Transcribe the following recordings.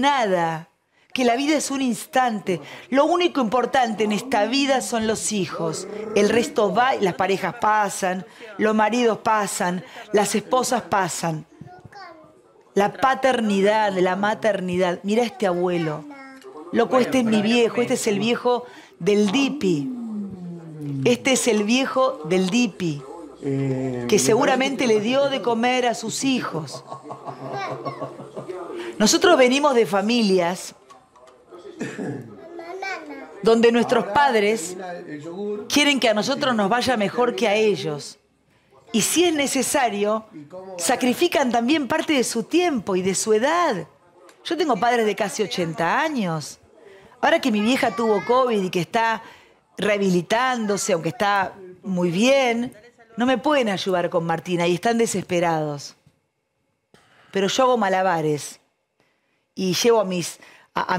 nada, que la vida es un instante. Lo único importante en esta vida son los hijos. El resto va las parejas pasan, los maridos pasan, las esposas pasan. La paternidad, la maternidad. Mira este abuelo. Loco, este es mi viejo, este es el viejo del Dipi. Este es el viejo del Dipi, que seguramente le dio de comer a sus hijos. Nosotros venimos de familias donde nuestros padres quieren que a nosotros nos vaya mejor que a ellos. Y si es necesario, sacrifican también parte de su tiempo y de su edad. Yo tengo padres de casi 80 años. Ahora que mi vieja tuvo COVID y que está rehabilitándose, aunque está muy bien, no me pueden ayudar con Martina y están desesperados. Pero yo hago malabares y llevo a, mis,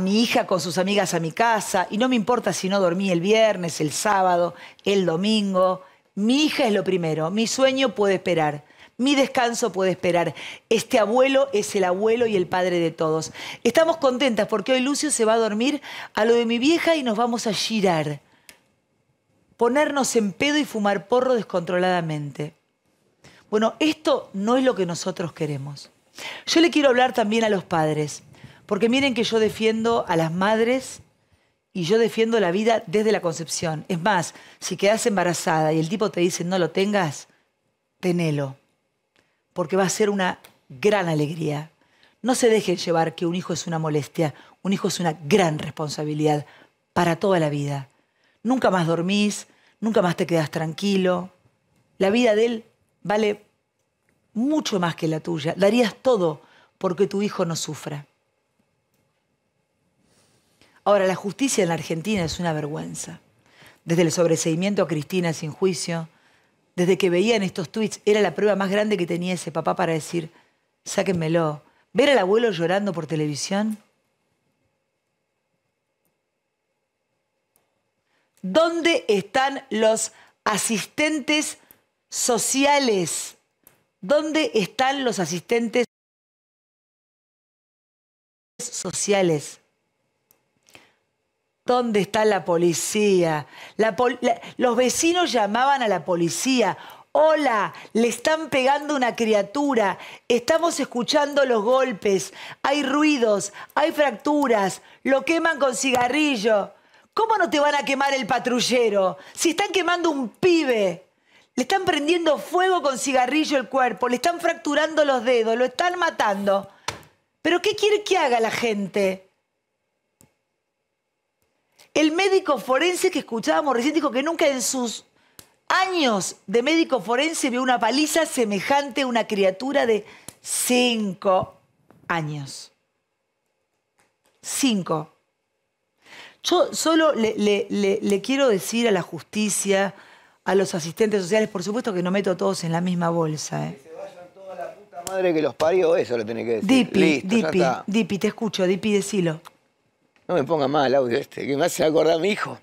mi hija con sus amigas a mi casa y no me importa si no dormí el viernes, el sábado, el domingo. Mi hija es lo primero, mi sueño puede esperar. Mi descanso puede esperar. Este abuelo es el abuelo y el padre de todos. Estamos contentas porque hoy Lucio se va a dormir a lo de mi vieja y nos vamos a girar. Ponernos en pedo y fumar porro descontroladamente. Bueno, esto no es lo que nosotros queremos. Yo le quiero hablar también a los padres. Porque miren que yo defiendo a las madres y yo defiendo la vida desde la concepción. Es más, si quedas embarazada y el tipo te dice no lo tengas, tenelo. Porque va a ser una gran alegría. No se dejen llevar que un hijo es una molestia. Un hijo es una gran responsabilidad para toda la vida. Nunca más dormís, nunca más te quedas tranquilo. La vida de él vale mucho más que la tuya. Darías todo porque tu hijo no sufra. Ahora, la justicia en la Argentina es una vergüenza. Desde el sobreseimiento a Cristina sin juicio, desde que veían estos tweets, era la prueba más grande que tenía ese papá para decir, sáquenmelo. Ver al abuelo llorando por televisión. ¿Dónde están los asistentes sociales? ¿Dónde están los asistentes sociales? ¿Dónde está la policía? los vecinos llamaban a la policía. Hola, le están pegando una criatura. Estamos escuchando los golpes. Hay ruidos, hay fracturas. Lo queman con cigarrillo. ¿Cómo no te van a quemar el patrullero? Si están quemando un pibe. Le están prendiendo fuego con cigarrillo el cuerpo, le están fracturando los dedos, lo están matando. ¿Pero qué quiere que haga la gente? El médico forense que escuchábamos recién dijo que nunca en sus años de médico forense vio una paliza semejante a una criatura de cinco años. Cinco. Yo solo le, quiero decir a la justicia, a los asistentes sociales, por supuesto que no meto a todos en la misma bolsa. ¿eh? Que se vayan toda la puta madre que los parió, eso le tiene que decir. Dipi, Dipi, Dipi, te escucho, Dipi, decilo. No me ponga mal audio este, que me hace acordar a mi hijo.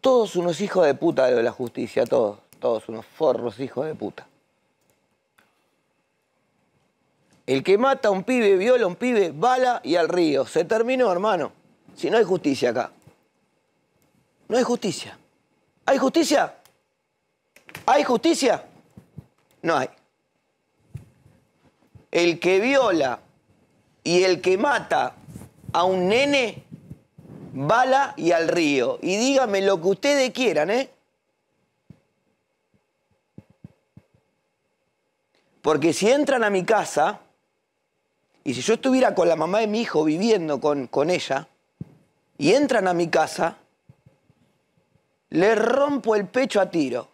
Todos unos hijos de puta de la justicia, todos. Todos unos forros hijos de puta. El que mata a un pibe, viola a un pibe, bala y al río. Se terminó, hermano. Si no hay justicia acá. No hay justicia. ¿Hay justicia? ¿Hay justicia? No hay. El que viola y el que mata a un nene, bala y al río. Y dígame lo que ustedes quieran, ¿eh? Porque si entran a mi casa, y si yo estuviera con la mamá de mi hijo viviendo con, con ella, y entran a mi casa, le rompo el pecho a tiro.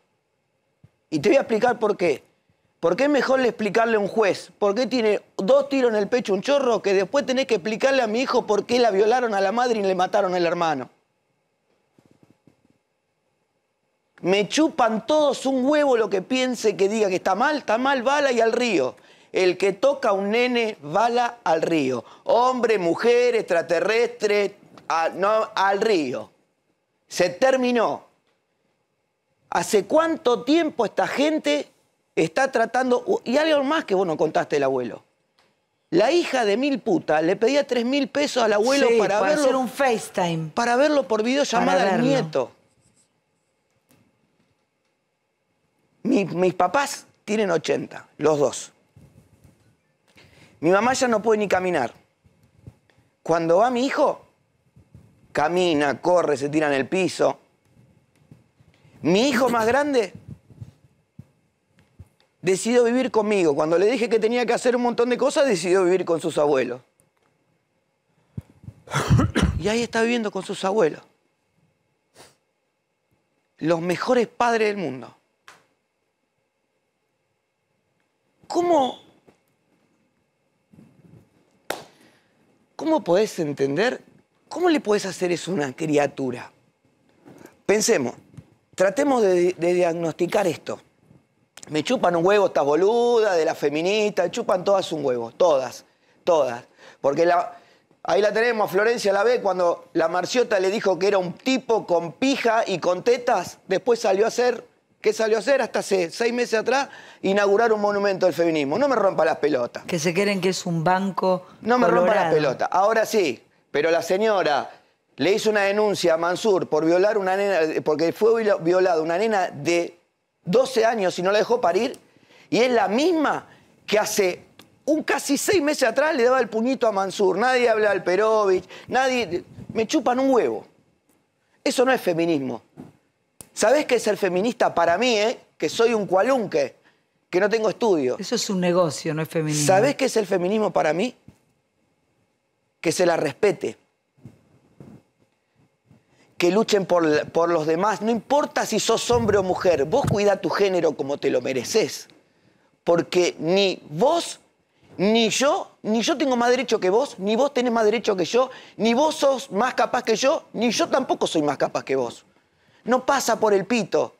Y te voy a explicar por qué. ¿Por qué es mejor explicarle a un juez por qué tiene dos tiros en el pecho un chorro que después tenés que explicarle a mi hijo por qué la violaron a la madre y le mataron al hermano? Me chupan todos un huevo lo que piense que diga que está mal, está mal, bala y al río. El que toca a un nene, bala al río. Hombre, mujer, extraterrestre, no, al río. Se terminó. ¿Hace cuánto tiempo esta gente está tratando... Y algo más que vos no contaste el abuelo. La hija de mil puta le pedía tres mil pesos al abuelo para, hacer un FaceTime. Para verlo por videollamada al nieto. mis papás tienen 80, los dos. Mi mamá ya no puede ni caminar. Cuando va mi hijo, camina, corre, se tira en el piso. Mi hijo más grande decidió vivir conmigo. Cuando le dije que tenía que hacer un montón de cosas, decidió vivir con sus abuelos. Y ahí está viviendo con sus abuelos. Los mejores padres del mundo. ¿Cómo, ¿Cómo podés entender? ¿Cómo le podés hacer eso a una criatura? Pensemos, tratemos de, de diagnosticar esto. Me chupan un huevo estas boludas, de las feministas, chupan todas un huevo, todas, todas. Porque ahí la tenemos, Florencia la ve, cuando la Marciota le dijo que era un tipo con pija y con tetas, después salió a hacer, ¿Qué salió a hacer hasta hace seis meses atrás? Inaugurar un monumento del feminismo. No me rompa las pelotas. Que se creen que es un banco. No me rompa las pelotas. Ahora sí, pero la señora le hizo una denuncia a Mansur por violar una nena, porque fue violada una nena de 12 años y no la dejó parir, y es la misma que hace un casi seis meses atrás le daba el puñito a Mansur, nadie habla al Perovich, nadie. Me chupan un huevo. Eso no es feminismo. ¿Sabés qué es el feminista para mí, eh? Que soy un cualunque, que no tengo estudio. Eso es un negocio, no es feminismo. ¿Sabés qué es el feminismo para mí? Que se la respete que luchen por, los demás, no importa si sos hombre o mujer, vos cuida tu género como te lo mereces. Porque ni vos, ni yo, ni yo tengo más derecho que vos, ni vos tenés más derecho que yo, ni vos sos más capaz que yo, ni yo tampoco soy más capaz que vos. No pasa por el pito.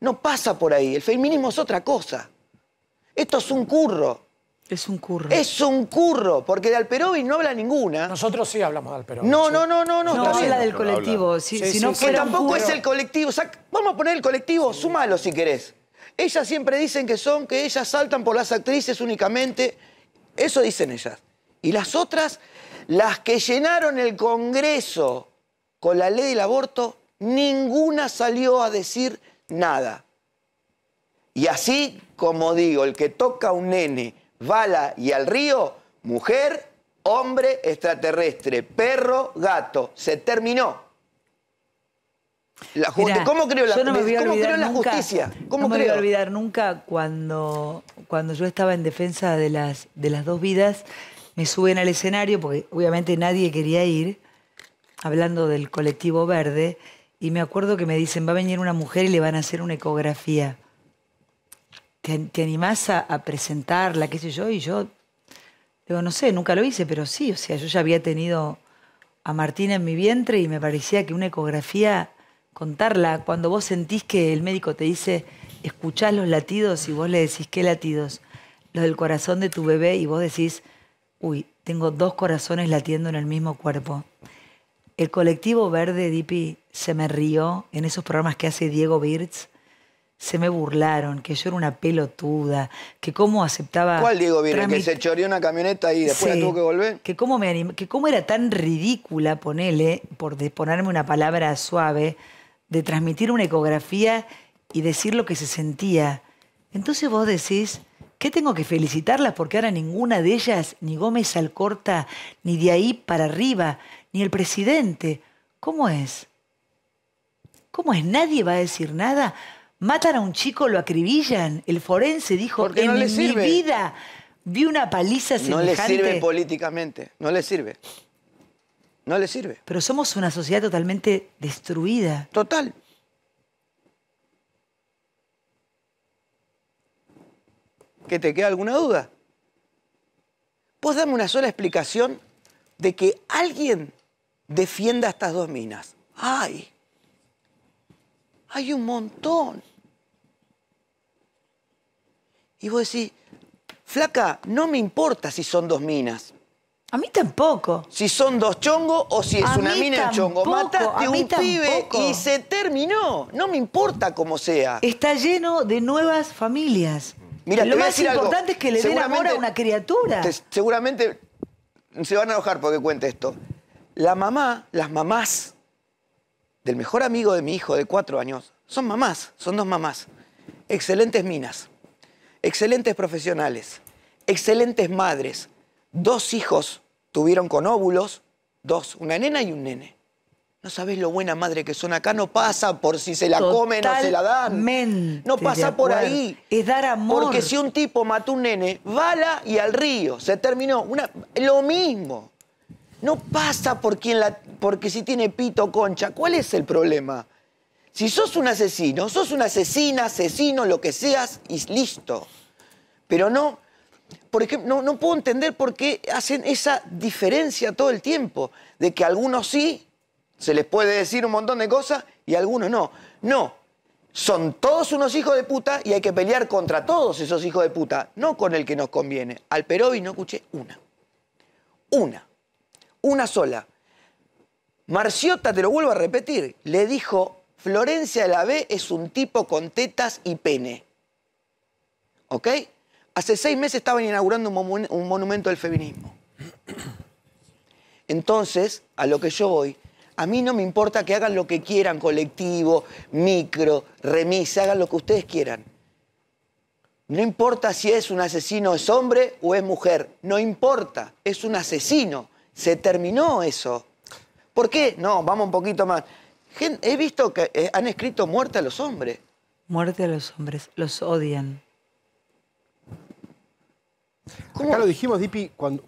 No pasa por ahí. El feminismo es otra cosa. Esto es un curro. Es un curro. Es un curro, porque de Alperovic no habla ninguna. Nosotros sí hablamos de Alperovic. No, no, no, no, no. No, habla del colectivo. Si, no que tampoco es el colectivo. vamos a poner el colectivo, sí. si querés. Ellas siempre dicen que son, que ellas saltan por las actrices únicamente. Eso dicen ellas. Y las otras, las que llenaron el Congreso con la ley del aborto, ninguna salió a decir nada. Y así, como digo, el que toca un nene bala y al río, mujer, hombre, extraterrestre, perro, gato. Se terminó. ¿Cómo creo la, la justicia? ¿Cómo no me voy a olvidar nunca cuando, cuando yo estaba en defensa de las, de las dos vidas, me suben al escenario, porque obviamente nadie quería ir, hablando del colectivo verde, y me acuerdo que me dicen, va a venir una mujer y le van a hacer una ecografía te, animás a, presentarla, qué sé yo, y yo, digo, no sé, nunca lo hice, pero sí, o sea, yo ya había tenido a Martín en mi vientre y me parecía que una ecografía, contarla, cuando vos sentís que el médico te dice, escuchás los latidos y vos le decís, ¿qué latidos? Los del corazón de tu bebé y vos decís, uy, tengo dos corazones latiendo en el mismo cuerpo. El colectivo verde, Dipi, se me rió en esos programas que hace Diego Birds se me burlaron, que yo era una pelotuda, que cómo aceptaba... ¿Cuál Diego Que se choreó una camioneta y después la tuvo que volver. Que cómo, que era tan ridícula, ponele, por ponerme una palabra suave, de transmitir una ecografía y decir lo que se sentía. Entonces vos decís, ¿qué tengo que felicitarlas? Porque ahora ninguna de ellas, ni Gómez Alcorta, ni de ahí para arriba, ni el presidente. ¿Cómo es? ¿Cómo es? ¿Nadie va a decir nada? Matan a un chico, lo acribillan. El forense dijo, en mi vida vi una paliza semejante. No le sirve políticamente, no le sirve. No le sirve. Pero somos una sociedad totalmente destruida. Total. ¿Que te queda alguna duda? Vos dame una sola explicación de que alguien defienda estas dos minas. ¡Ay! Hay un montón. Y vos decís, flaca, no me importa si son dos minas. A mí tampoco. Si son dos chongos o si es una mina de chongo. Mataste a un pibe y se terminó. No me importa cómo sea. Está lleno de nuevas familias. Mira, lo más importante es que le den amor a una criatura. seguramente se van a enojar porque cuente esto. La mamá, las mamás del mejor amigo de mi hijo de cuatro años, son mamás, son dos mamás. Excelentes minas excelentes profesionales, excelentes madres. Dos hijos tuvieron con óvulos, dos, una nena y un nene. No sabés lo buena madre que son acá, no pasa por si se la comen o se la dan. No pasa por ahí. Es dar amor. Porque si un tipo mató un nene, bala y al río, se terminó. Una, lo mismo. No pasa por quien la. porque si tiene pito concha. ¿Cuál es el problema? Si sos un asesino, sos una asesina, asesino, lo que seas, y listo. Pero no, por ejemplo, no, puedo entender por qué hacen esa diferencia todo el tiempo, de que a algunos sí se les puede decir un montón de cosas y a algunos no. No, son todos unos hijos de puta y hay que pelear contra todos esos hijos de puta, no con el que nos conviene. Al y no escuché una. Una. Una sola. Marciota, te lo vuelvo a repetir, le dijo Florencia de la B es un tipo con tetas y pene. ¿Ok? Hace seis meses estaban inaugurando un, monumento del feminismo. Entonces, a lo que yo voy, a mí no me importa que hagan lo que quieran, colectivo, micro, remisa, hagan lo que ustedes quieran. No importa si es un asesino, es hombre o es mujer, no importa, es un asesino. Se terminó eso. ¿Por qué? No, vamos un poquito más he visto que eh, han escrito muerte a los hombres. Muerte a los hombres, los odian. Acá lo dijimos, Dipi, cuando,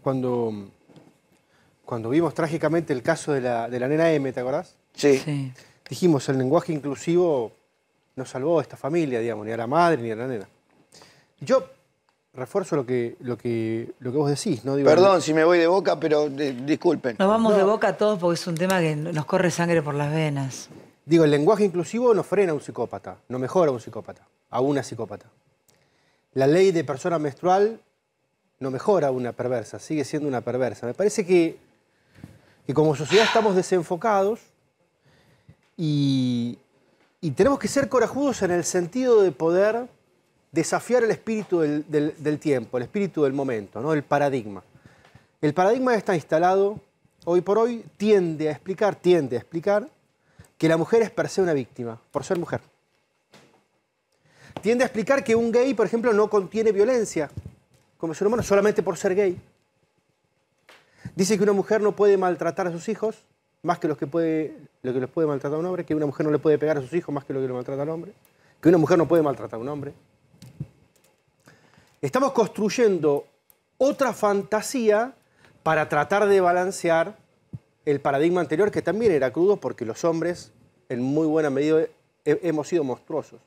cuando, vimos trágicamente el caso de la, nena M, ¿te acordás? Sí. Dijimos, el lenguaje inclusivo no salvó a esta familia, digamos, ni a la madre ni a la nena. Yo refuerzo lo que, lo que, lo que vos decís, ¿no? Perdón si me voy de boca, pero eh, disculpen. Nos vamos de boca a todos porque es un tema que nos corre sangre por las venas. Digo, el lenguaje inclusivo no frena a un psicópata, no mejora a un psicópata, a una psicópata. La ley de persona menstrual no mejora a una perversa, sigue siendo una perversa. Me parece que, como sociedad estamos desenfocados y, y tenemos que ser corajudos en el sentido de poder desafiar el espíritu del, tiempo, el espíritu del momento, ¿no? el paradigma. El paradigma está instalado hoy por hoy, tiende a explicar, tiende a explicar que la mujer es per se una víctima, por ser mujer. Tiende a explicar que un gay, por ejemplo, no contiene violencia como ser humano solamente por ser gay. Dice que una mujer no puede maltratar a sus hijos más que los que, puede, lo que los puede maltratar a un hombre, que una mujer no le puede pegar a sus hijos más que lo que lo maltrata a un hombre, que una mujer no puede maltratar a un hombre, Estamos construyendo otra fantasía para tratar de balancear el paradigma anterior, que también era crudo, porque los hombres, en muy buena medida, hemos sido monstruosos.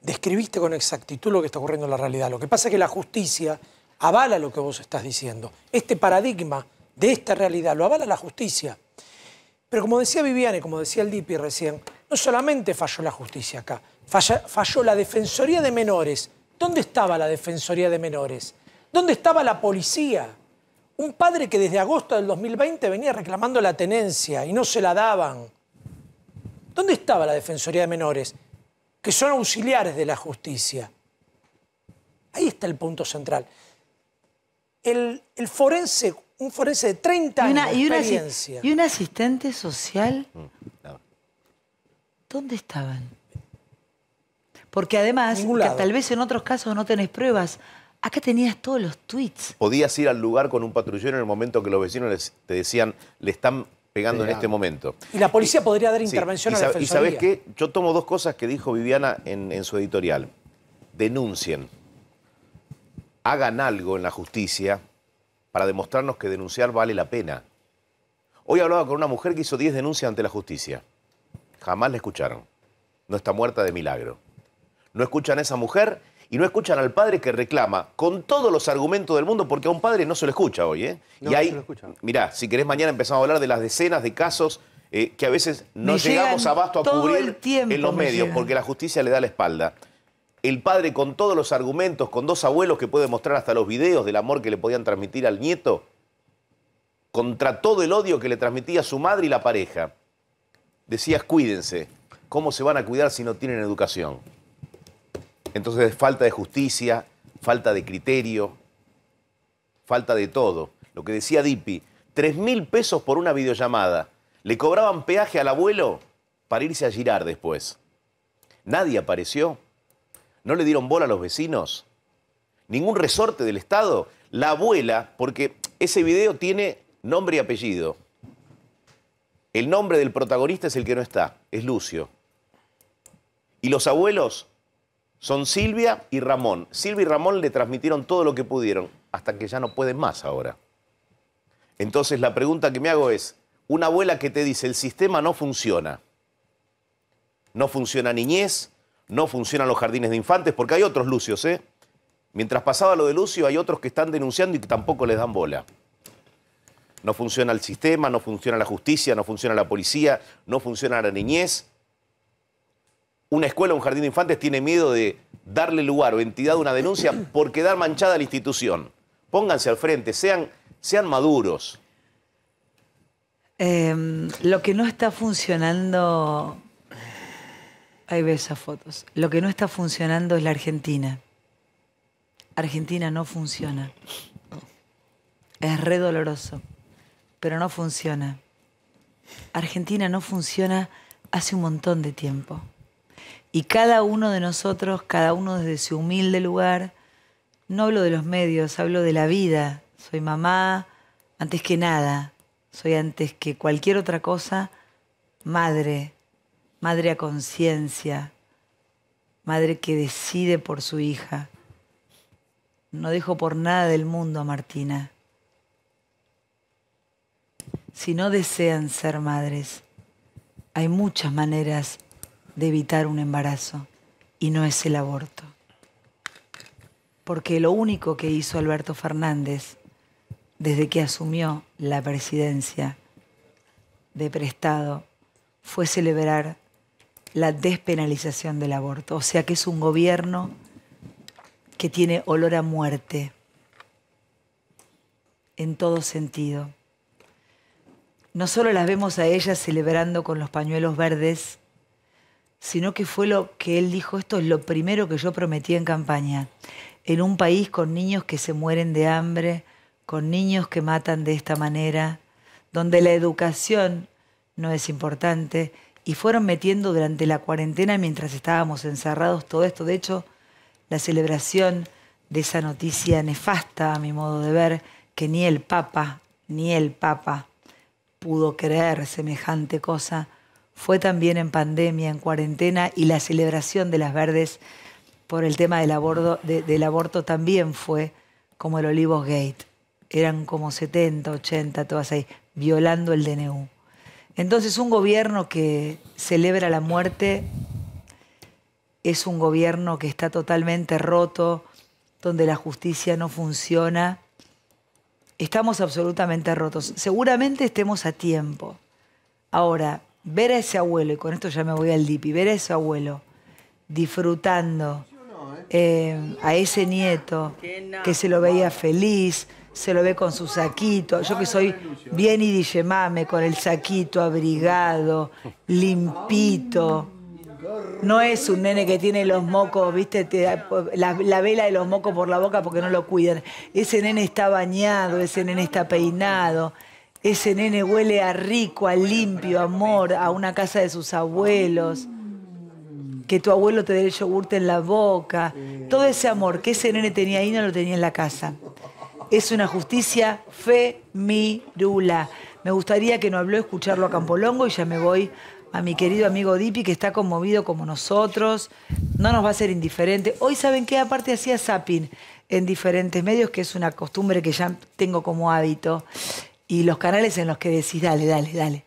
Describiste con exactitud lo que está ocurriendo en la realidad. Lo que pasa es que la justicia avala lo que vos estás diciendo. Este paradigma de esta realidad lo avala la justicia. Pero como decía Viviane, como decía el DIPI recién, no solamente falló la justicia acá, falló la Defensoría de Menores, ¿Dónde estaba la Defensoría de Menores? ¿Dónde estaba la policía? Un padre que desde agosto del 2020 venía reclamando la tenencia y no se la daban. ¿Dónde estaba la Defensoría de Menores? Que son auxiliares de la justicia. Ahí está el punto central. El, forense, un forense de 30 años y un asistente social. Mm, ¿Dónde estaban? Porque además, tal vez en otros casos no tenés pruebas. Acá tenías todos los tweets. Podías ir al lugar con un patrullero en el momento que los vecinos te decían, le están pegando en este momento. Y la policía podría dar intervención y, a la defensoría. Y sabes qué, yo tomo dos cosas que dijo Viviana en, en su editorial. Denuncien. Hagan algo en la justicia para demostrarnos que denunciar vale la pena. Hoy hablaba con una mujer que hizo 10 denuncias ante la justicia. Jamás la escucharon. No está muerta de milagro no escuchan a esa mujer y no escuchan al padre que reclama con todos los argumentos del mundo, porque a un padre no se le escucha hoy. ¿eh? y ahí, Mirá, si querés, mañana empezamos a hablar de las decenas de casos eh, que a veces no llegamos abasto a cubrir en los medios, porque la justicia le da la espalda. El padre con todos los argumentos, con dos abuelos que puede mostrar hasta los videos del amor que le podían transmitir al nieto, contra todo el odio que le transmitía su madre y la pareja. Decías, cuídense. ¿Cómo se van a cuidar si no tienen educación? Entonces, falta de justicia, falta de criterio, falta de todo. Lo que decía Dipi, tres mil pesos por una videollamada. Le cobraban peaje al abuelo para irse a girar después. Nadie apareció. No le dieron bola a los vecinos. Ningún resorte del Estado. La abuela, porque ese video tiene nombre y apellido. El nombre del protagonista es el que no está, es Lucio. Y los abuelos son Silvia y Ramón. Silvia y Ramón le transmitieron todo lo que pudieron, hasta que ya no pueden más ahora. Entonces la pregunta que me hago es, una abuela que te dice, el sistema no funciona, no funciona niñez, no funcionan los jardines de infantes, porque hay otros Lucios, ¿eh? Mientras pasaba lo de Lucio, hay otros que están denunciando y que tampoco les dan bola. No funciona el sistema, no funciona la justicia, no funciona la policía, no funciona la niñez, una escuela, un jardín de infantes tiene miedo de darle lugar o entidad a una denuncia por quedar manchada la institución. Pónganse al frente, sean, sean maduros. Em, lo que no está funcionando, ahí ve esas fotos, lo que no está funcionando es la Argentina. Argentina no funciona. Es re doloroso, pero no funciona. Argentina no funciona hace un montón de tiempo. Y cada uno de nosotros, cada uno desde su humilde lugar, no hablo de los medios, hablo de la vida. Soy mamá antes que nada, soy antes que cualquier otra cosa, madre, madre a conciencia, madre que decide por su hija. No dejo por nada del mundo a Martina. Si no desean ser madres, hay muchas maneras de evitar un embarazo y no es el aborto. Porque lo único que hizo Alberto Fernández desde que asumió la presidencia de prestado fue celebrar la despenalización del aborto. O sea que es un gobierno que tiene olor a muerte en todo sentido. No solo las vemos a ellas celebrando con los pañuelos verdes sino que fue lo que él dijo, esto es lo primero que yo prometí en campaña, en un país con niños que se mueren de hambre, con niños que matan de esta manera, donde la educación no es importante, y fueron metiendo durante la cuarentena mientras estábamos encerrados todo esto, de hecho, la celebración de esa noticia nefasta, a mi modo de ver, que ni el Papa, ni el Papa pudo creer semejante cosa, fue también en pandemia, en cuarentena, y la celebración de las verdes por el tema del, aborto también fue como el Olivos Gate. Eran como 70, 80, todas ahí, violando el DNU. Entonces un gobierno que celebra la muerte es un gobierno que está totalmente roto, donde la justicia no funciona. Estamos absolutamente rotos. Seguramente estemos a tiempo. Ahora, ver a ese abuelo, y con esto ya me voy al DIPI, ver a ese abuelo disfrutando eh, a ese nieto que se lo veía feliz, se lo ve con su saquito. Yo que soy bien y con el saquito abrigado, limpito. No es un nene que tiene los mocos, viste, la, la, vela de los mocos por la boca porque no lo cuidan. Ese nene está bañado, ese nene está peinado, ese nene huele a rico, a limpio, amor, a una casa de sus abuelos, que tu abuelo te dé el yogurte en la boca, todo ese amor que ese nene tenía ahí no lo tenía en la casa. Es una justicia femirula. Me gustaría que no habló escucharlo a Campolongo y ya me voy a mi querido amigo Dipi, que está conmovido como nosotros, no nos va a ser indiferente. Hoy, ¿saben qué? Aparte hacía zapping en diferentes medios, que es una costumbre que ya tengo como hábito y los canales en los que decís, dale, dale, dale.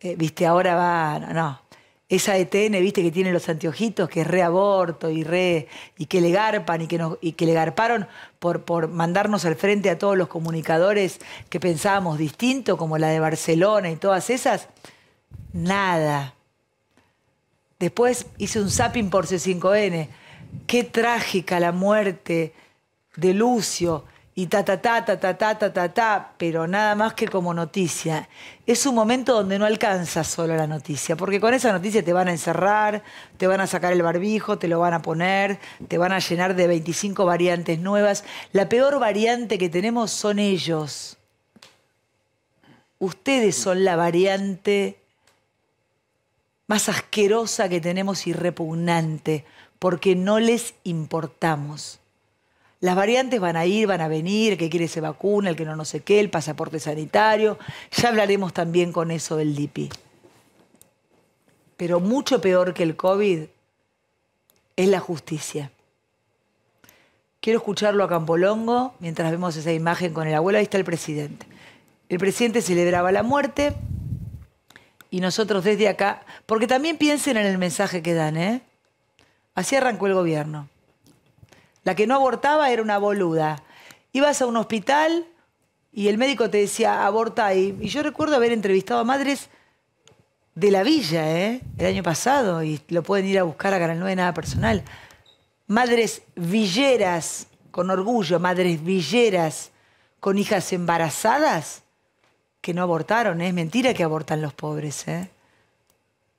Eh, viste, ahora va, no, no, Esa ETN, viste, que tiene los anteojitos, que es reaborto y re, y que le garpan y que, y que le garparon por, por mandarnos al frente a todos los comunicadores que pensábamos distinto, como la de Barcelona y todas esas, nada. Después hice un zapping por C5N. Qué trágica la muerte de Lucio y ta, ta, ta, ta, ta, ta, ta, ta, ta, pero nada más que como noticia. Es un momento donde no alcanza solo la noticia, porque con esa noticia te van a encerrar, te van a sacar el barbijo, te lo van a poner, te van a llenar de 25 variantes nuevas. La peor variante que tenemos son ellos. Ustedes son la variante más asquerosa que tenemos y repugnante, porque no les importamos. Las variantes van a ir, van a venir, el que quiere se vacuna, el que no no sé qué, el pasaporte sanitario. Ya hablaremos también con eso del DIPI. Pero mucho peor que el COVID es la justicia. Quiero escucharlo a Campolongo mientras vemos esa imagen con el abuelo. Ahí está el presidente. El presidente celebraba la muerte y nosotros desde acá, porque también piensen en el mensaje que dan, ¿eh? Así arrancó el gobierno. La que no abortaba era una boluda. Ibas a un hospital y el médico te decía, aborta Y yo recuerdo haber entrevistado a madres de la villa, ¿eh? El año pasado, y lo pueden ir a buscar a Canal 9, nada personal. Madres villeras, con orgullo, madres villeras, con hijas embarazadas, que no abortaron, ¿eh? es mentira que abortan los pobres, ¿eh?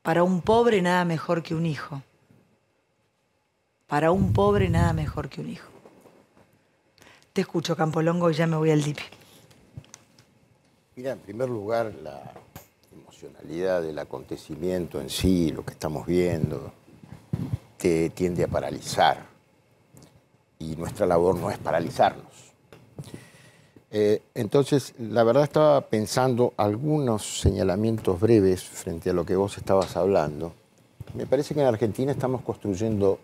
Para un pobre nada mejor que un hijo. Para un pobre nada mejor que un hijo. Te escucho, Campolongo, y ya me voy al DIP. Mira, en primer lugar, la emocionalidad del acontecimiento en sí, lo que estamos viendo, te tiende a paralizar. Y nuestra labor no es paralizarnos. Eh, entonces, la verdad estaba pensando algunos señalamientos breves frente a lo que vos estabas hablando. Me parece que en Argentina estamos construyendo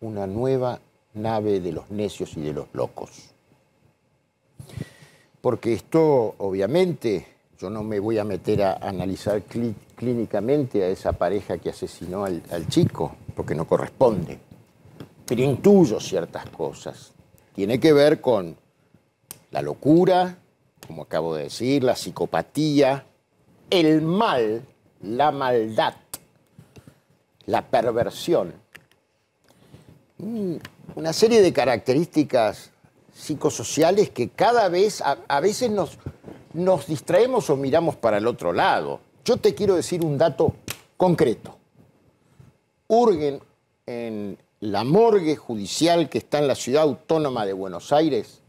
una nueva nave de los necios y de los locos. Porque esto, obviamente, yo no me voy a meter a analizar clínicamente a esa pareja que asesinó al chico, porque no corresponde. Pero intuyo ciertas cosas. Tiene que ver con la locura, como acabo de decir, la psicopatía, el mal, la maldad, la perversión una serie de características psicosociales que cada vez, a, veces nos, nos distraemos o miramos para el otro lado. Yo te quiero decir un dato concreto. Urgen, en la morgue judicial que está en la ciudad autónoma de Buenos Aires,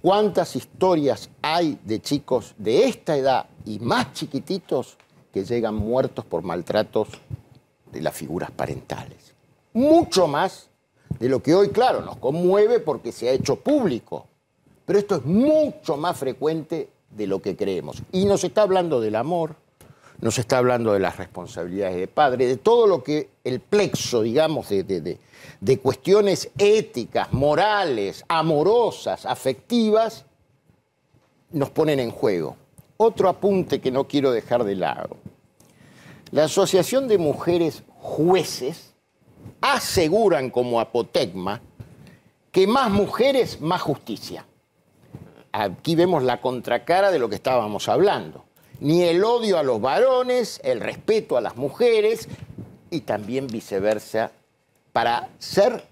cuántas historias hay de chicos de esta edad y más chiquititos que llegan muertos por maltratos de las figuras parentales. Mucho más de lo que hoy, claro, nos conmueve porque se ha hecho público. Pero esto es mucho más frecuente de lo que creemos. Y nos está hablando del amor, nos está hablando de las responsabilidades de padre, de todo lo que el plexo, digamos, de, de cuestiones éticas, morales, amorosas, afectivas, nos ponen en juego. Otro apunte que no quiero dejar de lado. La Asociación de Mujeres Jueces aseguran como apotegma que más mujeres, más justicia. Aquí vemos la contracara de lo que estábamos hablando. Ni el odio a los varones, el respeto a las mujeres y también viceversa, para ser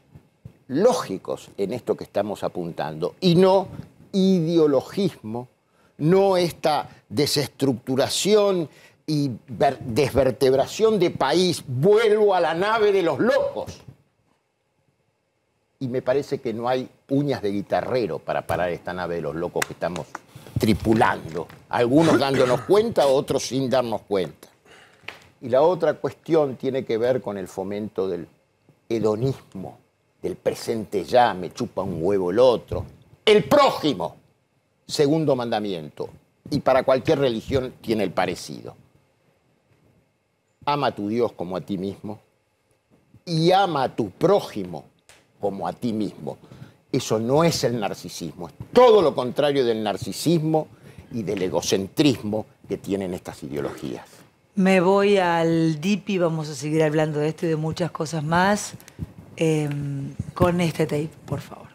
lógicos en esto que estamos apuntando y no ideologismo, no esta desestructuración y desvertebración de país, vuelvo a la nave de los locos. Y me parece que no hay uñas de guitarrero para parar esta nave de los locos que estamos tripulando, algunos dándonos cuenta, otros sin darnos cuenta. Y la otra cuestión tiene que ver con el fomento del hedonismo, del presente ya, me chupa un huevo el otro. El prójimo, segundo mandamiento, y para cualquier religión tiene el parecido ama a tu Dios como a ti mismo y ama a tu prójimo como a ti mismo. Eso no es el narcisismo, es todo lo contrario del narcisismo y del egocentrismo que tienen estas ideologías. Me voy al dip y vamos a seguir hablando de esto y de muchas cosas más em, con este tape, por favor.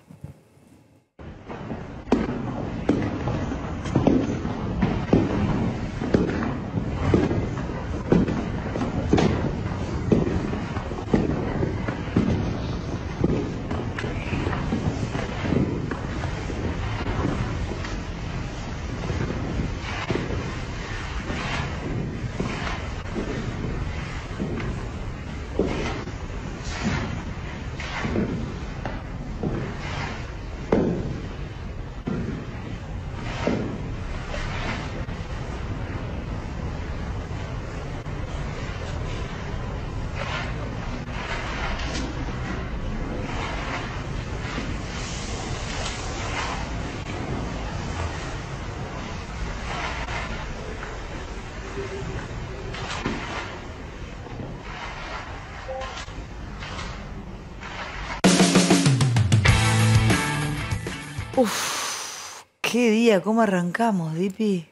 Qué día, cómo arrancamos, Dipi.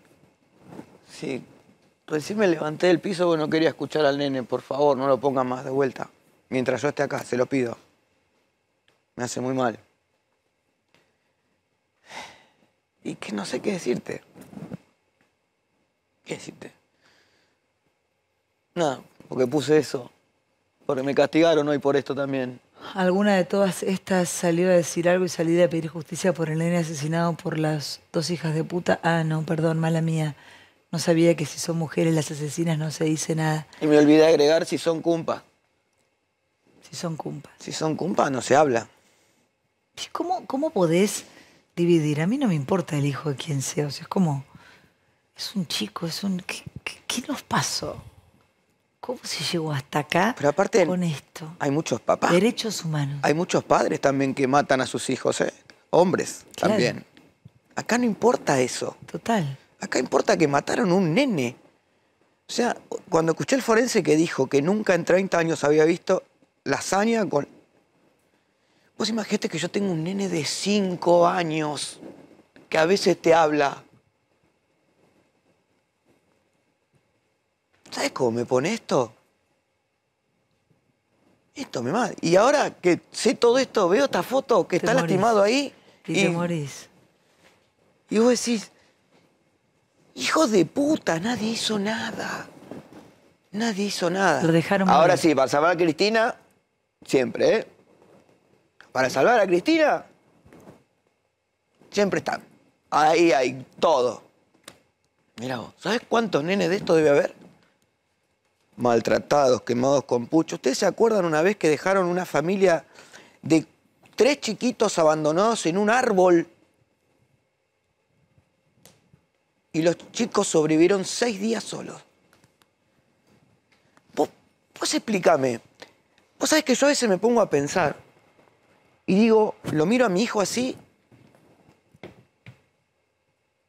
Sí, recién me levanté del piso, no quería escuchar al nene, por favor, no lo ponga más de vuelta. Mientras yo esté acá, se lo pido. Me hace muy mal. Y que no sé qué decirte. ¿Qué decirte? Nada, porque puse eso. Porque me castigaron hoy por esto también alguna de todas estas salió a decir algo y salió a pedir justicia por el nene asesinado por las dos hijas de puta. Ah, no, perdón, mala mía. No sabía que si son mujeres las asesinas no se dice nada. Y me olvidé agregar si son cumpa. Si son cumpa. Si son cumpa no se habla. ¿Cómo, podés dividir? A mí no me importa el hijo de quien sea. O sea, es como... Es un chico, es un... qué nos pasó? ¿Cómo se llegó hasta acá Pero aparte, con esto? Hay muchos papás. Derechos humanos. Hay muchos padres también que matan a sus hijos, ¿eh? Hombres también. Acá no importa eso. Total. Acá importa que mataron un nene. O sea, cuando escuché el forense que dijo que nunca en 30 años había visto lasaña con... Vos imagínate que yo tengo un nene de 5 años que a veces te habla ¿Sabes cómo me pone esto? Esto me mata. Y ahora que sé todo esto, veo esta foto que está lastimado ahí. Y, te morís. Y vos decís, hijo de puta, nadie hizo nada. Nadie hizo nada. Lo dejaron Ahora sí, para salvar a Cristina, siempre, ¿eh? Para salvar a Cristina, siempre están. Ahí hay todo. Mira vos, ¿sabes cuántos nenes de esto debe haber? maltratados, quemados con pucho. ¿Ustedes se acuerdan una vez que dejaron una familia de tres chiquitos abandonados en un árbol? Y los chicos sobrevivieron seis días solos. Vos, explícame. Vos sabés que yo a veces me pongo a pensar y digo, lo miro a mi hijo así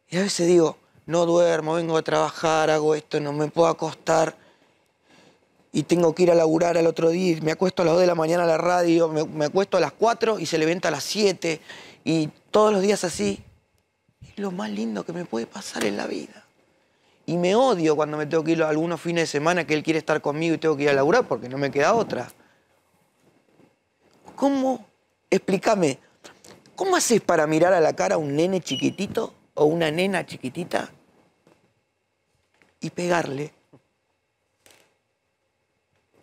y a veces digo, no duermo, vengo a trabajar, hago esto, no me puedo acostar y tengo que ir a laburar al otro día, me acuesto a las 2 de la mañana a la radio, me, acuesto a las 4 y se levanta a las 7 y todos los días así. Es lo más lindo que me puede pasar en la vida. Y me odio cuando me tengo que ir a algunos fines de semana que él quiere estar conmigo y tengo que ir a laburar porque no me queda otra. ¿Cómo? Explícame, ¿cómo haces para mirar a la cara a un nene chiquitito o una nena chiquitita y pegarle?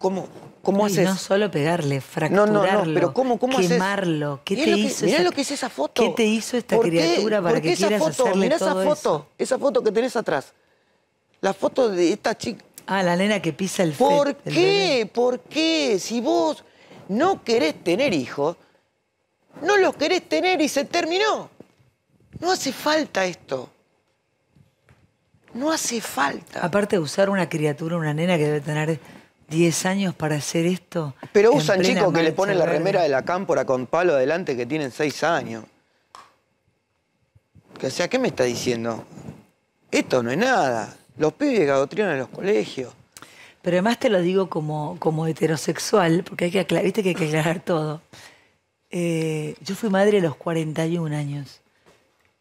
¿Cómo, cómo No solo pegarle, fracturarlo, pero ¿cómo, cómo quemarlo. ¿Qué te lo que, hizo? lo que es esa foto. ¿Qué te hizo esta criatura para que esa quieras foto? Hacerle mirá esa foto, esa foto que tenés atrás. La foto de esta chica. Ah, la nena que pisa el ¿Por qué? ¿Por qué? Si vos no querés tener hijos, no los querés tener y se terminó. No hace falta esto. No hace falta. Aparte de usar una criatura, una nena que debe tener 10 años para hacer esto. Pero usan chicos que les ponen la remera de la cámpora con palo adelante que tienen 6 años. O sea, ¿qué me está diciendo? Esto no es nada. Los pibes que adoctrinan en los colegios. Pero además te lo digo como, como heterosexual, porque hay que aclarar, que hay aclarar todo. Eh, yo fui madre a los 41 años.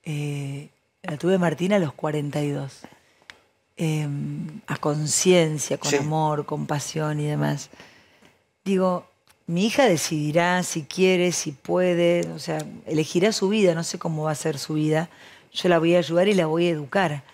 Eh, la tuve Martina a los 42. Em, a conciencia, con amor, con pasión y demás. Digo, mi hija decidirá si quiere, si puede, o sea, elegirá su vida, no sé cómo va a ser su vida. Yo la voy a ayudar y la voy a educar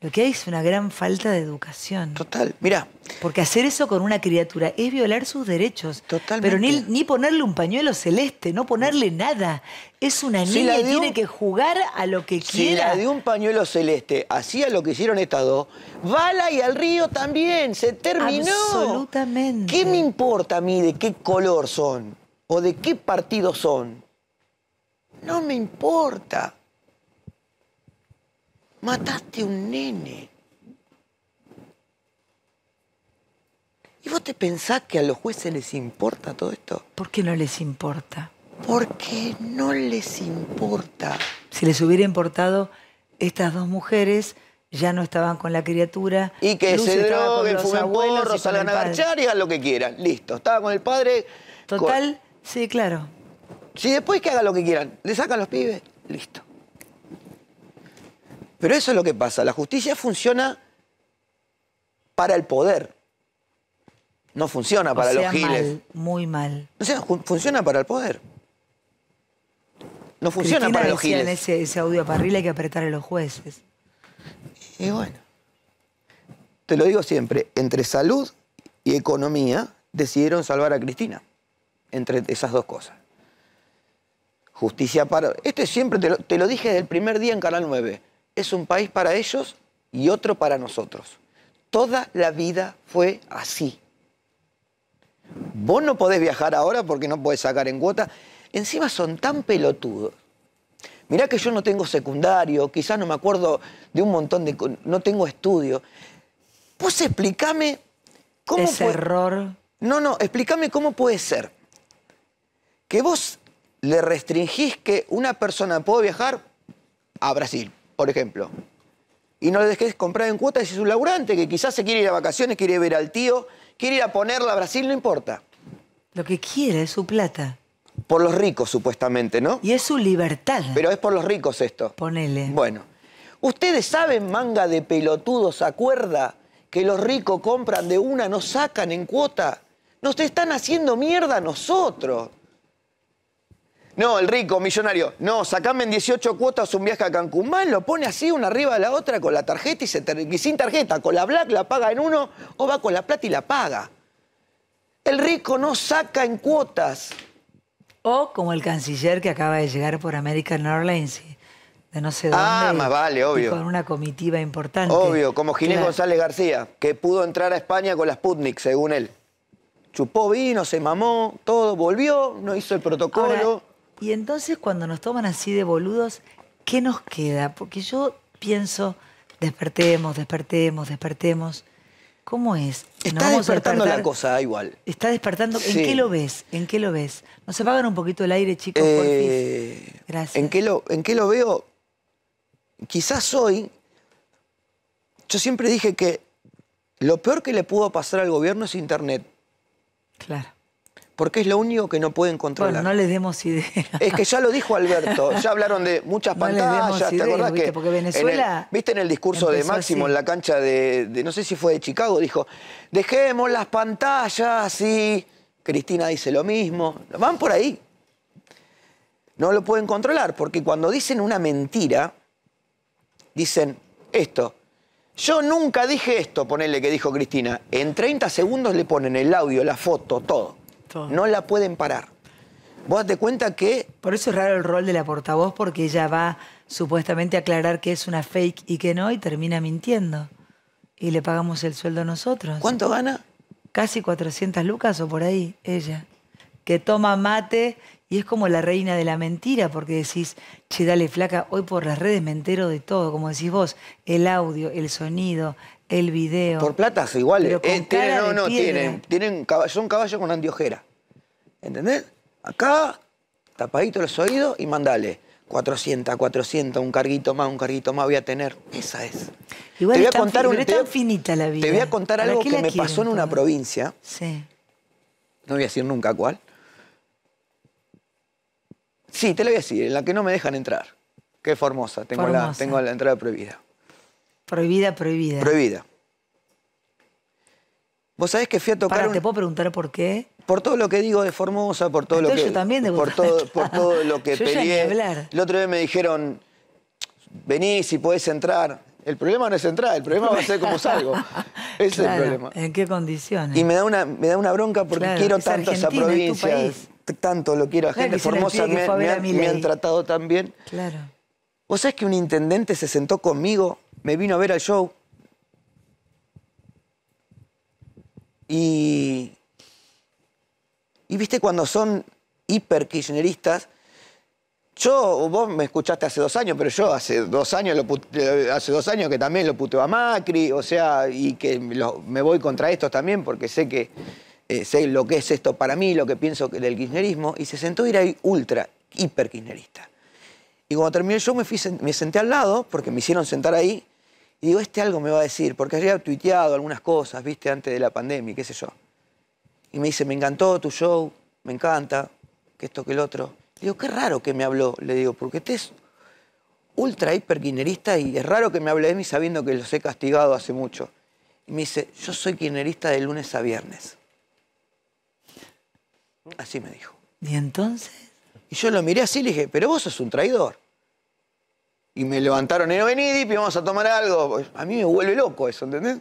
lo que hay es una gran falta de educación. Total, mira. Porque hacer eso con una criatura es violar sus derechos. Totalmente. Pero ni, ni ponerle un pañuelo celeste, no ponerle nada. Es una niña y tiene que jugar a lo que quiera. Si la de un pañuelo celeste hacía lo que hicieron estas dos, Bala y al río también, se terminó. Absolutamente. ¿Qué me importa a mí de qué color son o de qué partido son? No me importa. Mataste un nene. ¿Y vos te pensás que a los jueces les importa todo esto? ¿Por qué no les importa? Porque no les importa. Si les hubiera importado, estas dos mujeres ya no estaban con la criatura. Y que se droguen, fumen porros, salgan a garchar y hagan lo que quieran. Listo, estaba con el padre. Total, sí, claro. Si después que hagan lo que quieran, le sacan los pibes, listo. Pero eso es lo que pasa. La justicia funciona para el poder. No funciona para los giles. muy mal. O sea, funciona para el poder. No funciona para los giles. En ese, audio parril hay que apretar a los jueces. Y bueno, te lo digo siempre, entre salud y economía decidieron salvar a Cristina. Entre esas dos cosas. Justicia para... Este siempre te lo, te lo dije desde el primer día en Canal 9 es un país para ellos y otro para nosotros. Toda la vida fue así. Vos no podés viajar ahora porque no podés sacar en cuota. Encima son tan pelotudos. Mirá que yo no tengo secundario, quizás no me acuerdo de un montón de... no tengo estudio. Vos explícame cómo... Ese puede... error. No, no, explícame cómo puede ser que vos le restringís que una persona pueda viajar a Brasil, por ejemplo. Y no le dejes comprar en cuotas si es un laburante que quizás se quiere ir a vacaciones, quiere ir ver al tío, quiere ir a ponerla a Brasil, no importa. Lo que quiere es su plata. Por los ricos, supuestamente, ¿no? Y es su libertad. Pero es por los ricos esto. Ponele. Bueno. Ustedes saben, manga de pelotudos, acuerda que los ricos compran de una, no sacan en cuota. Nos están haciendo mierda a nosotros. No, el rico, millonario. No, sacame en 18 cuotas un viaje a Cancún. Mal, lo pone así, una arriba de la otra, con la tarjeta y, sin tarjeta. Con la black la paga en uno o va con la plata y la paga. El rico no saca en cuotas. O como el canciller que acaba de llegar por American Orleans, de no sé ah, dónde. Ah, más vale, obvio. con una comitiva importante. Obvio, como Ginés González García, que pudo entrar a España con las Sputnik, según él. Chupó vino, se mamó, todo, volvió, no hizo el protocolo. Y entonces cuando nos toman así de boludos, ¿qué nos queda? Porque yo pienso, despertemos, despertemos, despertemos. ¿Cómo es? Está despertando la cosa igual. Está despertando. ¿En qué lo ves? ¿En qué lo ves? ¿Nos apagan un poquito el aire, chicos? Eh, Gracias. ¿en qué, lo, ¿En qué lo veo? Quizás hoy, yo siempre dije que lo peor que le pudo pasar al gobierno es Internet. Claro porque es lo único que no pueden controlar. Bueno, no les demos idea. Es que ya lo dijo Alberto, ya hablaron de muchas pantallas, ¿te acordás que porque Venezuela viste en el discurso de Máximo en la cancha de, de, no sé si fue de Chicago, dijo, "Dejemos las pantallas" y Cristina dice lo mismo, van por ahí. No lo pueden controlar porque cuando dicen una mentira dicen esto, yo nunca dije esto, ponele que dijo Cristina. En 30 segundos le ponen el audio, la foto, todo. No la pueden parar. Vos te cuenta que... Por eso es raro el rol de la portavoz, porque ella va supuestamente a aclarar que es una fake y que no, y termina mintiendo. Y le pagamos el sueldo nosotros. ¿Cuánto gana? Casi 400 lucas o por ahí, ella. Que toma mate y es como la reina de la mentira, porque decís, che, dale flaca, hoy por las redes me entero de todo, como decís vos, el audio, el sonido, el video. Por plata, igual. Eh, no, no, tienen, tienen caballo, son caballos con andiojera, ¿Entendés? Acá, tapadito los oídos y mandale. 400, 400, un carguito más, un carguito más voy a tener. Esa es. Igual te voy a contar la vida. Te voy a contar algo que me pasó en una provincia. Sí. No voy a decir nunca cuál. Sí, te lo voy a decir, en la que no me dejan entrar. Qué formosa, tengo la entrada prohibida. Prohibida, prohibida. Prohibida. Vos sabés que fui a tocar. Para, ¿te puedo preguntar por qué? Por todo lo que digo de Formosa, por todo lo que. Yo también por, todo, por todo lo que yo hablar. El otro día me dijeron, vení si podés entrar. El problema no es entrar, el problema va a ser cómo salgo. Ese es el problema. ¿En qué condiciones? Y me da una, me da una bronca porque quiero tanto esa provincia. tanto lo quiero a gente gente Formosa, me, me, han, me, han, tratado tan bien. Claro. ¿Vos sabés que un intendente se sentó conmigo me vino a ver al show y, y viste cuando son hiper kirchneristas, yo, vos me escuchaste hace dos años, pero yo hace dos años, lo eh, hace dos años que también lo puteo a Macri, o sea, y que me voy contra estos también porque sé que eh, sé lo que es esto para mí, lo que pienso del kirchnerismo, y se sentó ir ahí ultra, hiper kirchnerista. Y cuando terminé el show me, fui, me senté al lado, porque me hicieron sentar ahí, y digo, este algo me va a decir, porque había tuiteado algunas cosas, viste, antes de la pandemia, qué sé yo. Y me dice, me encantó tu show, me encanta, que esto, que el otro. Le digo, qué raro que me habló, le digo, porque este es ultra hiperquinerista y es raro que me hable de mí sabiendo que los he castigado hace mucho. Y me dice, yo soy quinerista de lunes a viernes. Así me dijo. ¿Y entonces? Y yo lo miré así y le dije, pero vos sos un traidor y me levantaron, y eh, no vení, y vamos a tomar algo. A mí me vuelve loco eso, ¿entendés?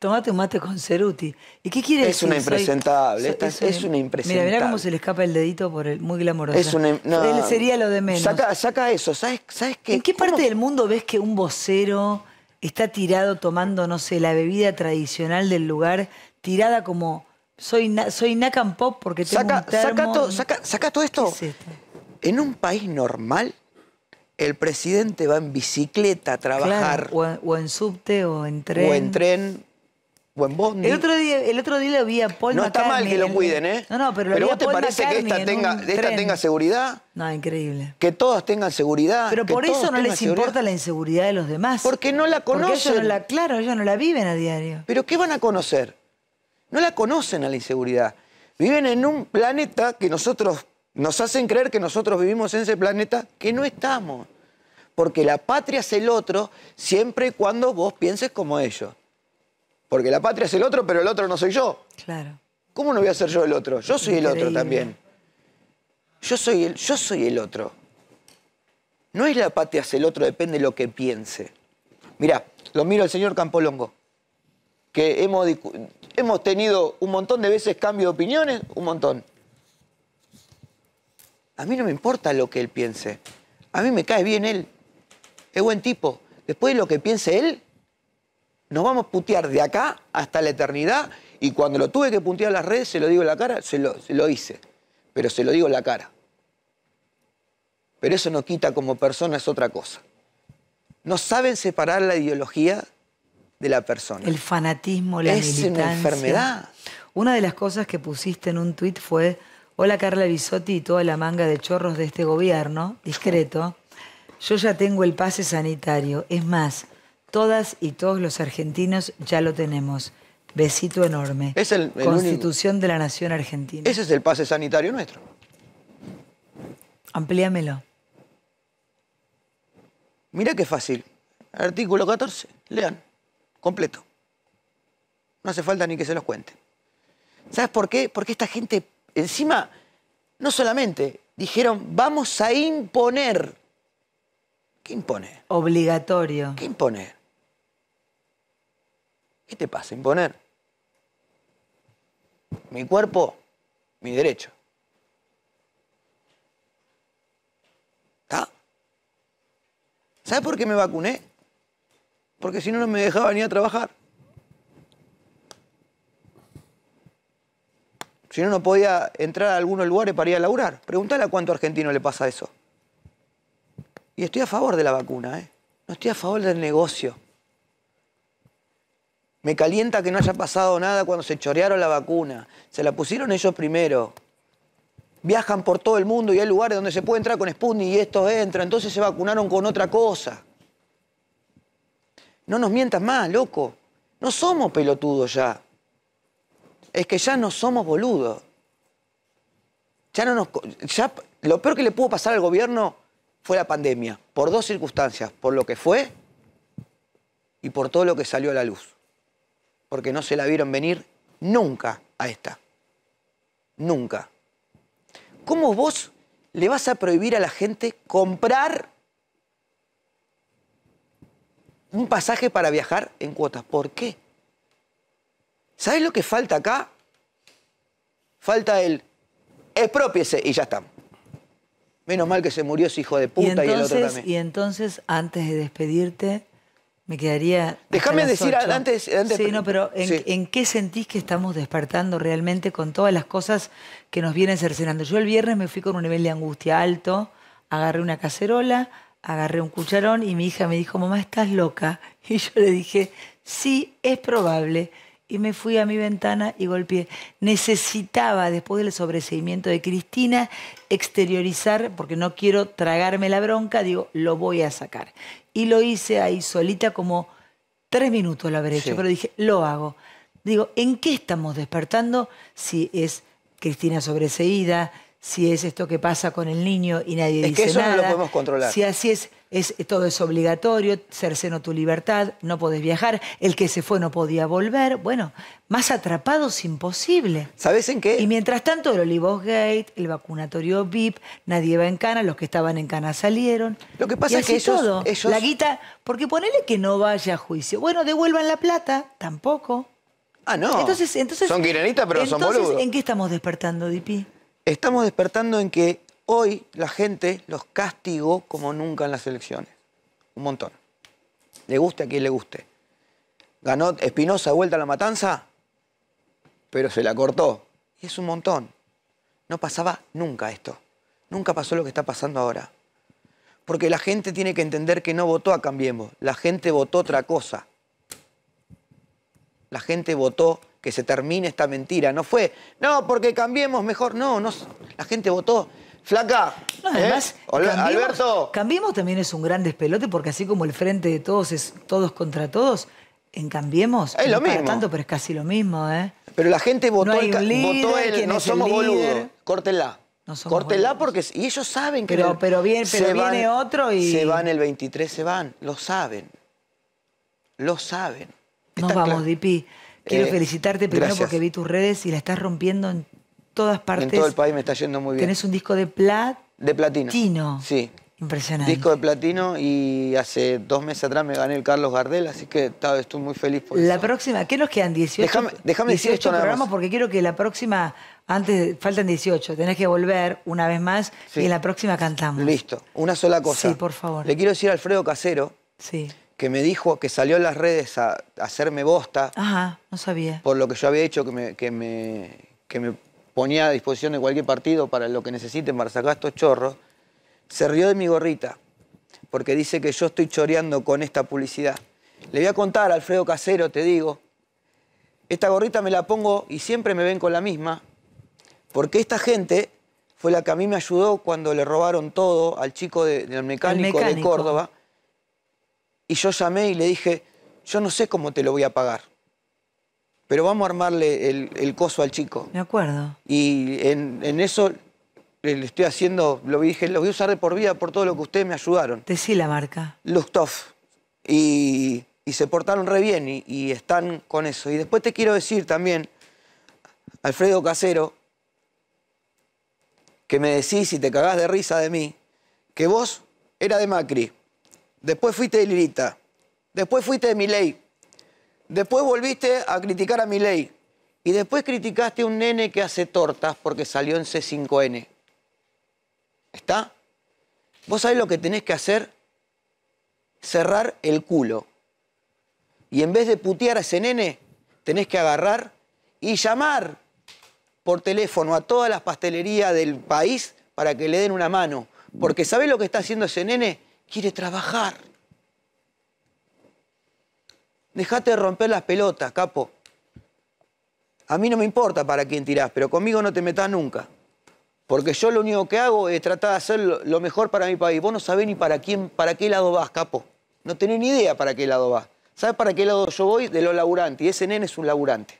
Tomate un mate con Ceruti. ¿Y qué quiere es Una impresentable. es, una impresentable. Mira, mirá cómo se le escapa el dedito por el muy glamoroso. Es una, sería lo de menos. Saca, eso, ¿sabes, sabes qué? ¿En qué parte del mundo ves que un vocero está tirado tomando, no sé, la bebida tradicional del lugar, tirada como soy, soy Pop porque tengo saca, un saca, todo esto. En un país normal, el presidente va en bicicleta a trabajar. o, en subte o en tren. O en tren. O en bondi. El otro día, el otro día lo vi a Paul No está mal que lo cuiden, ¿eh? No, no, pero lo vos te parece que esta tenga, seguridad. No, increíble. Que todos tengan seguridad. Pero por eso no les importa la inseguridad de los demás. Porque no la conocen. claro, ellos no la viven a diario. Pero ¿qué van a conocer? No la conocen a la inseguridad. Viven en un planeta que nosotros nos hacen creer que nosotros vivimos en ese planeta que no estamos porque la patria es el otro siempre y cuando vos pienses como ellos. Porque la patria es el otro, pero el otro no soy yo. Claro. ¿Cómo no voy a ser yo el otro? Yo soy el otro también. Yo soy el, yo soy el otro. No es la patria es el otro, depende de lo que piense. Mirá, lo miro el señor Campolongo, que hemos, hemos tenido un montón de veces cambio de opiniones, un montón. A mí no me importa lo que él piense. A mí me cae bien él es buen tipo. Después de lo que piense él, nos vamos a putear de acá hasta la eternidad y cuando lo tuve que puntear a las redes, se lo digo en la cara, se lo, hice, pero se lo digo en la cara. Pero eso no quita como persona, es otra cosa. No saben separar la ideología de la persona. El fanatismo, la es una enfermedad. Una de las cosas que pusiste en un tuit fue, hola Carla Bisotti y toda la manga de chorros de este gobierno, discreto. Yo ya tengo el pase sanitario. Es más, todas y todos los argentinos ya lo tenemos. Besito enorme. Es el, Constitución de la Nación Argentina. Ese es el pase sanitario nuestro. Amplíamelo. Mira qué fácil. Artículo 14, lean, completo. No hace falta ni que se los cuente. ¿Sabes por qué? Porque esta gente, encima, no solamente dijeron, vamos a imponer ¿Qué impone? Obligatorio. ¿Qué impone? ¿Qué te pasa? Imponer. Mi cuerpo, mi derecho. ¿Está? ¿Sabes por qué me vacuné? Porque si no, no me dejaban ni a trabajar. Si no, no podía entrar a algunos lugares para ir a laburar. Preguntale a cuánto argentino le pasa eso. Y estoy a favor de la vacuna, ¿eh? no estoy a favor del negocio. Me calienta que no haya pasado nada cuando se chorearon la vacuna. Se la pusieron ellos primero. Viajan por todo el mundo y hay lugares donde se puede entrar con Sputnik y estos entran. Entonces se vacunaron con otra cosa. No nos mientas más, loco. No somos pelotudos ya. Es que ya no somos boludos. Ya no nos. lo peor que le pudo pasar al gobierno fue la pandemia, por dos circunstancias, por lo que fue y por todo lo que salió a la luz. Porque no se la vieron venir nunca a esta. Nunca. ¿Cómo vos le vas a prohibir a la gente comprar un pasaje para viajar en cuotas? ¿Por qué? ¿Sabés lo que falta acá? Falta el expropiese y ya está. Menos mal que se murió ese hijo de puta y, el otro también. Y entonces, antes de despedirte, me quedaría. Déjame decir antes, Sí, no, pero ¿en, ¿en, qué sentís que estamos despertando realmente con todas las cosas que nos vienen cercenando? Yo el viernes me fui con un nivel de angustia alto, agarré una cacerola, agarré un cucharón y mi hija me dijo, mamá, estás loca. Y yo le dije, sí, es probable y me fui a mi ventana y golpeé. Necesitaba, después del sobreseimiento de Cristina, exteriorizar, porque no quiero tragarme la bronca, digo, lo voy a sacar. Y lo hice ahí solita como tres minutos la habré hecho, pero dije, lo hago. Digo, ¿en qué estamos despertando si es Cristina sobreseída, si es esto que pasa con el niño y nadie dice que eso No lo podemos controlar. Si así es es, eh, todo es obligatorio, cerceno tu libertad, no podés viajar, el que se fue no podía volver. Bueno, más atrapados imposible. ¿Sabes en qué? Y mientras tanto, el Olivos Gate, el vacunatorio VIP, nadie va en cana, los que estaban en cana salieron. Lo que pasa es que ellos, La guita, porque ponele que no vaya a juicio. Bueno, devuelvan la plata, tampoco. Ah, no. Entonces, entonces son guiranitas, pero son boludos. ¿En qué estamos despertando, Dipi? Estamos despertando en que Hoy la gente los castigó como nunca en las elecciones. Un montón. Le guste a quien le guste. Ganó Espinosa vuelta a la matanza, pero se la cortó. Y es un montón. No pasaba nunca esto. Nunca pasó lo que está pasando ahora. Porque la gente tiene que entender que no votó a Cambiemos. La gente votó otra cosa. La gente votó que se termine esta mentira. No fue, no, porque cambiemos mejor. No, no. La gente votó Flaca. ¿eh? Alberto. Cambiemos también es un gran despelote porque así como el frente de todos es todos contra todos, en Cambiemos. Es lo mismo. tanto, pero es casi lo mismo, ¿eh? Pero la gente votó, el, no somos boludos. Córtenla. Córtela porque. Y ellos saben que. Pero, pero viene otro y. Se van el 23, se van. Lo saben. Lo saben. Nos vamos, Dipi. Quiero eh, felicitarte primero porque vi tus redes y la estás rompiendo en todas partes. En todo el país me está yendo muy bien. Tenés un disco de plat... De platino. Sí. Impresionante. Disco de platino y hace dos meses atrás me gané el Carlos Gardel, así que estoy muy feliz por la eso. La próxima, ¿qué nos quedan? 18, déjame, déjame decir esto programas porque quiero que la próxima, antes, faltan 18, tenés que volver una vez más y en la próxima cantamos. Listo, una sola cosa. Sí, por favor. Le quiero decir a Alfredo Casero sí. que me dijo que salió en las redes a, hacerme bosta. Ajá, no sabía. Por lo que yo había hecho que me, que me ponía a disposición de cualquier partido para lo que necesiten, para sacar estos chorros, se rió de mi gorrita, porque dice que yo estoy choreando con esta publicidad. Le voy a contar, Alfredo Casero, te digo, esta gorrita me la pongo y siempre me ven con la misma, porque esta gente fue la que a mí me ayudó cuando le robaron todo al chico del mecánico de Córdoba. Y yo llamé y le dije, yo no sé cómo te lo voy a pagar pero vamos a armarle el, coso al chico. De acuerdo. Y en, eso le estoy haciendo, lo dije, lo voy a usar de por vida por todo lo que ustedes me ayudaron. Te Decí la marca. Los Y, y se portaron re bien y, están con eso. Y después te quiero decir también, Alfredo Casero, que me decís y te cagás de risa de mí, que vos era de Macri, después fuiste de Lirita, después fuiste de Milei, Después volviste a criticar a mi ley. Y después criticaste a un nene que hace tortas porque salió en C5N. ¿Está? Vos sabés lo que tenés que hacer? Cerrar el culo. Y en vez de putear a ese nene, tenés que agarrar y llamar por teléfono a todas las pastelerías del país para que le den una mano. Porque ¿sabés lo que está haciendo ese nene? Quiere trabajar. Dejate de romper las pelotas, capo. A mí no me importa para quién tirás, pero conmigo no te metas nunca. Porque yo lo único que hago es tratar de hacer lo mejor para mi país. Vos no sabés ni para quién, para qué lado vas, capo. No tenés ni idea para qué lado vas. ¿Sabés para qué lado yo voy? De los laburantes. Y ese nene es un laburante.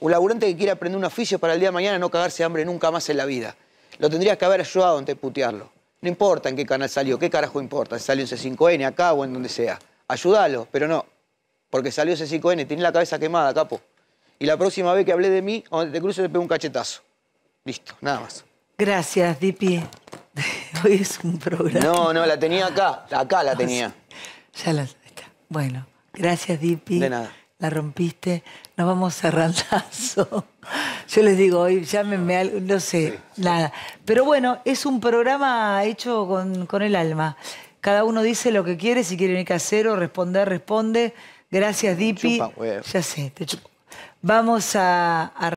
Un laburante que quiere aprender un oficio para el día de mañana no cagarse hambre nunca más en la vida. Lo tendrías que haber ayudado antes de putearlo. No importa en qué canal salió, qué carajo importa, si salió en C5N, acá o en donde sea. Ayúdalo, pero no, porque salió ese 5N, tenía la cabeza quemada, capo. Y la próxima vez que hablé de mí, donde te cruce, le pego un cachetazo. Listo, nada más. Gracias, Dipi. Hoy es un programa. No, no, la tenía acá. Acá la tenía. Ya la está. Bueno, gracias, Dipi. De nada. La rompiste. Nos vamos a cerrandazo. Yo les digo, hoy llámenme, algo, no sé, nada. Pero bueno, es un programa hecho con, el alma. Cada uno dice lo que quiere, si quiere venir o responder, responde. Gracias, Dipi. Chupa, ya sé, te chupo. Vamos a, a